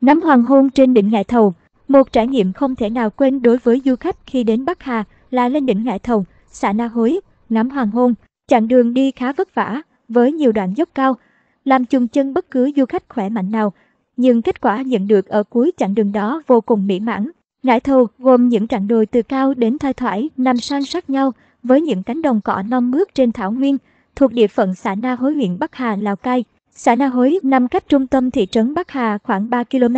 Ngắm hoàng hôn trên đỉnh Ngải Thầu Một trải nghiệm không thể nào quên đối với du khách khi đến Bắc Hà là lên đỉnh Ngải Thầu, xã Na Hối, ngắm hoàng hôn. Chặng đường đi khá vất vả, với nhiều đoạn dốc cao, làm chùng chân bất cứ du khách khỏe mạnh nào. Nhưng kết quả nhận được ở cuối chặng đường đó vô cùng mỹ mãn. Ngải Thầu gồm những trạng đồi từ cao đến thoai thoải nằm san sát nhau với những cánh đồng cỏ non mướt trên thảo nguyên thuộc địa phận xã Na Hối huyện Bắc Hà, Lào Cai. Xã Na Hối nằm cách trung tâm thị trấn Bắc Hà khoảng 3 km,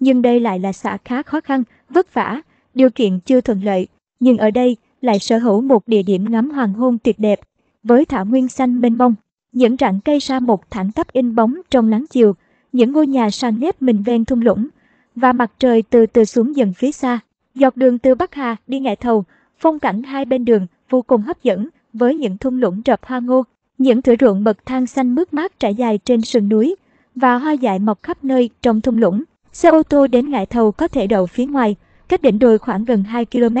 nhưng đây lại là xã khá khó khăn, vất vả, điều kiện chưa thuận lợi. Nhưng ở đây lại sở hữu một địa điểm ngắm hoàng hôn tuyệt đẹp, với thảo nguyên xanh mênh mông, những rặng cây sa một thẳng tắp in bóng trong nắng chiều, những ngôi nhà sang nếp mình ven thung lũng, và mặt trời từ từ xuống dần phía xa. Dọc đường từ Bắc Hà đi Ngại Thầu, phong cảnh hai bên đường vô cùng hấp dẫn với những thung lũng rập hoa ngô những thửa ruộng bậc thang xanh mướt mát trải dài trên sườn núi và hoa dại mọc khắp nơi trong thung lũng. Xe ô tô đến ngại thầu có thể đậu phía ngoài, cách đỉnh đồi khoảng gần 2 km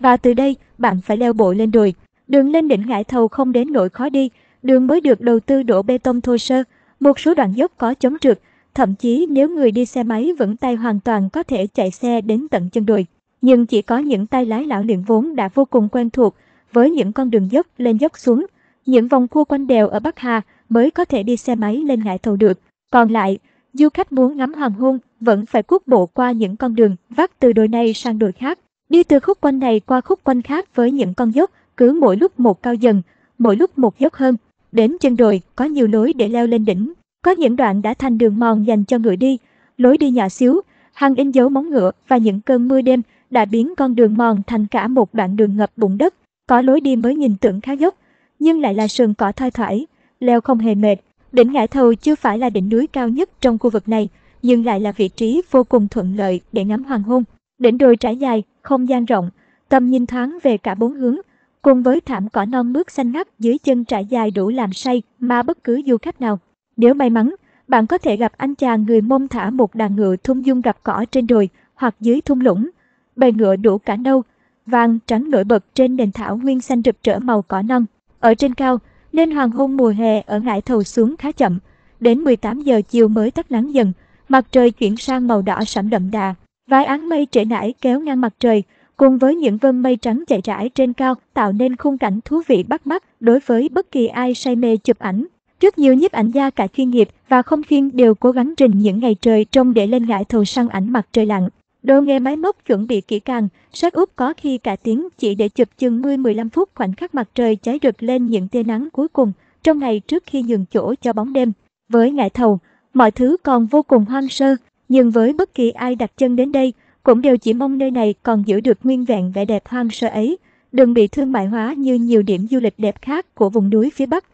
và từ đây bạn phải leo bộ lên đồi. Đường lên đỉnh ngại thầu không đến nỗi khó đi, đường mới được đầu tư đổ bê tông thô sơ, một số đoạn dốc có chống trượt, thậm chí nếu người đi xe máy vững tay hoàn toàn có thể chạy xe đến tận chân đồi. Nhưng chỉ có những tay lái lão luyện vốn đã vô cùng quen thuộc với những con đường dốc lên dốc xuống những vòng cua quanh đèo ở Bắc Hà mới có thể đi xe máy lên ngã thầu được. Còn lại, du khách muốn ngắm hoàng hôn vẫn phải cuốc bộ qua những con đường vắt từ đồi này sang đồi khác, đi từ khúc quanh này qua khúc quanh khác với những con dốc cứ mỗi lúc một cao dần, mỗi lúc một dốc hơn. Đến chân đồi có nhiều lối để leo lên đỉnh, có những đoạn đã thành đường mòn dành cho người đi, lối đi nhỏ xíu, hàng in dấu móng ngựa và những cơn mưa đêm đã biến con đường mòn thành cả một đoạn đường ngập bụng đất. Có lối đi mới nhìn tưởng khá dốc, nhưng lại là sườn cỏ thoi thoải, leo không hề mệt. Đỉnh ngã thầu chưa phải là đỉnh núi cao nhất trong khu vực này, nhưng lại là vị trí vô cùng thuận lợi để ngắm hoàng hôn. Đỉnh đồi trải dài, không gian rộng, tầm nhìn thoáng về cả bốn hướng, cùng với thảm cỏ non mướt xanh ngắt dưới chân trải dài đủ làm say mà bất cứ du khách nào. Nếu may mắn, bạn có thể gặp anh chàng người mông thả một đàn ngựa thung dung gặp cỏ trên đồi hoặc dưới thung lũng. Bầy ngựa đủ cả nâu, vàng trắng nổi bật trên nền thảo nguyên xanh rực rỡ màu cỏ non ở trên cao nên hoàng hôn mùa hè ở ngãi thầu xuống khá chậm, đến 18 giờ chiều mới tắt nắng dần, mặt trời chuyển sang màu đỏ sẫm đậm đà. Vài áng mây trễ nải kéo ngang mặt trời, cùng với những vân mây trắng chạy rãi trên cao tạo nên khung cảnh thú vị bắt mắt đối với bất kỳ ai say mê chụp ảnh. Rất nhiều nhiếp ảnh gia cả chuyên nghiệp và không chuyên đều cố gắng trình những ngày trời trông để lên ngải thầu săn ảnh mặt trời lặn. Đồ nghề máy móc chuẩn bị kỹ càng, sát úp có khi cả tiếng chỉ để chụp chừng 10-15 phút khoảnh khắc mặt trời cháy rực lên những tia nắng cuối cùng, trong ngày trước khi nhường chỗ cho bóng đêm. Với ngải thầu, mọi thứ còn vô cùng hoang sơ, nhưng với bất kỳ ai đặt chân đến đây, cũng đều chỉ mong nơi này còn giữ được nguyên vẹn vẻ đẹp hoang sơ ấy, đừng bị thương mại hóa như nhiều điểm du lịch đẹp khác của vùng núi phía Bắc.